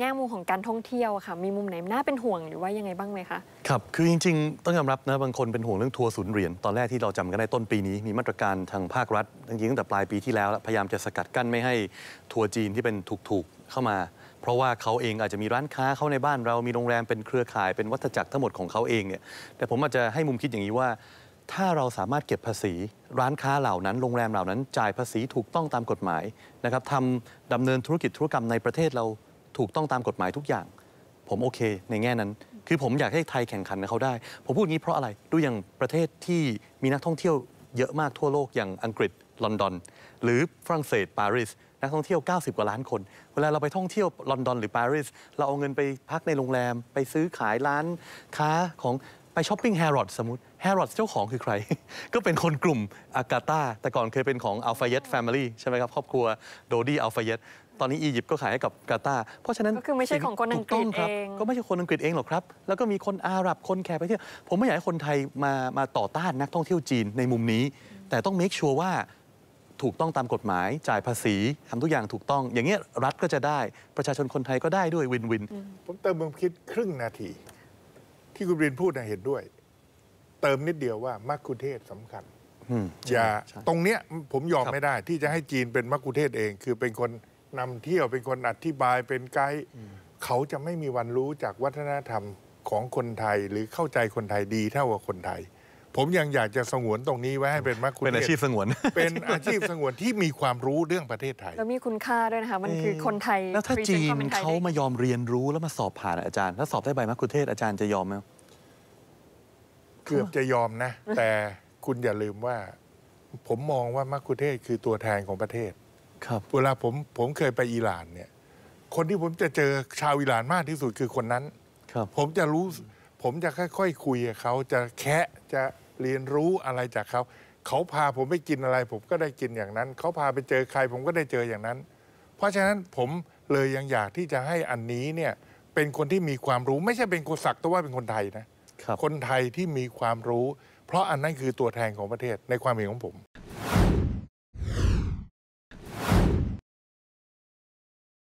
แง่มุมของการท่องเที่ยวค่ะ มีมุมไหนน่าเป็นห่วงหรือว่ายังไงบ้างไหมคะ ครับ คือจริงๆ ต้องยอมรับนะ บางคนเป็นห่วงเรื่องทัวร์ศูนย์เหรียญตอนแรกที่เราจำกันได้ต้นปีนี้ มีมาตรการทางภาครัฐ จริงๆ ตั้งแต่ปลายปีที่แล้ว พยายามจะสกัดกั้นไม่ให้ทัวร์จีนที่เป็นถูกๆ เข้ามา เพราะว่าเขาเองอาจจะมีร้านค้าเข้าในบ้าน เรามีโรงแรมเป็นเครือข่าย เป็นวัฏจักรทั้งหมดของเขาเองเนี่ย แต่ผมอาจจะให้มุมคิดอย่างนี้ว่า ถ้าเราสามารถเก็บภาษีร้านค้าเหล่านั้น โรงแรมเหล่านั้น จ่ายภาษีถูกต้องตามกฎหมายนะครับทำดำเนินธุรกิจธุรกรรมในประเทศเราถูกต้องตามกฎหมายทุกอย่างผมโอเคในแง่นั้น คือผมอยากให้ไทยแข่งขันกับเขาได้ ผมพูดงี้เพราะอะไร ดูอย่างประเทศที่มีนักท่องเที่ยวเยอะมากทั่วโลกอย่างอังกฤษลอนดอนหรือฝรั่งเศสปารีสนักท่องเที่ยว 90 กว่าล้านคนเวลาเราไปท่องเที่ยวลอนดอน หรือปารีสเราเอาเงินไปพักในโรงแรมไปซื้อขายร้านค้าของไปช้อปปิ้งแฮร์รอดสมมติแฮร์รอดเจ้าของคือใคร ก็เป็นคนกลุ่มอากาตา แต่ก่อนเคยเป็นของอัลฟาเยตแฟมิลี่ใช่ไหมครับ ครอบครัว โดดี้อัลฟาเยตตอนนี้อียิปต์ก็ขายให้กับกาตา เพราะฉะนั้นก็คือไม่ใช่ของคนอังกฤษเองก็ไม่ใช่คนอังกฤษเองหรอกครับ แล้วก็มีคนอาหรับคนแร์ไปเที่ยว ผมไม่อยากให้คนไทยมามาต่อต้านนักท่องเที่ยวจีนในมุมนี้ แต่ต้องเมคชัวร์ว่าถูกต้องตามกฎหมายจ่ายภาษีทำทุกอย่างถูกต้อง อย่างเงี้ยรัฐก็จะได้ประชาชนคนไทยก็ได้ด้วยวินวินผมเติมเมือคิดครึ่งนาทีที่คุณบรีนพูดนะเห็นด้วย เติมนิดเดียวว่ามักคุเทศสำคัญอย่าตรงเนี้ยผมยอมไม่ได้ ที่จะให้จีนเป็นมักคุเทศเอง คือเป็นคนนำเที่ยว เป็นคนอธิบายเป็นไกด์เขาจะไม่มีวันรู้จากวัฒนธรรมของคนไทย หรือเข้าใจคนไทยดีเท่ากับคนไทยผมยังอยากจะสงวนตรงนี้ไว้ให้เป็นมรคุณเป็นอาชีพสงวน เป็นอาชีพสงวนที่มีความรู้เรื่องประเทศไทย แล้วมีคุณค่าด้วยนะคะ มันคือคนไทยแล้วถ้าจีนเขามายอมเรียนรู้แล้วมาสอบผ่านอาจารย์ถ้าสอบได้ใบมรคุเทศอาจารย์จะยอมไหมเกือบจะยอมนะแต่คุณอย่าลืมว่า ผมมองว่ามรคุเทศคือตัวแทนของประเทศ ครับ เวลาผมผมเคยไปอิหร่านเนี่ย คนที่ผมจะเจอชาวอิหร่านมากที่สุดคือคนนั้น ครับ ผมจะรู้ ผมจะค่อยๆคุยกับเขาจะแคะจะเรียนรู้อะไรจากเขา เขาพาผมไปกินอะไรผมก็ได้กินอย่างนั้น เขาพาไปเจอใครผมก็ได้เจออย่างนั้น เพราะฉะนั้นผมเลยยังอยากที่จะให้อันนี้เนี่ยเป็นคนที่มีความรู้ไม่ใช่เป็นคนศักดิ์แต่ว่าเป็นคนไทยนะคคนไทยที่มีความรู้ เพราะอันนั้นคือตัวแทนของประเทศในความเห็นของผม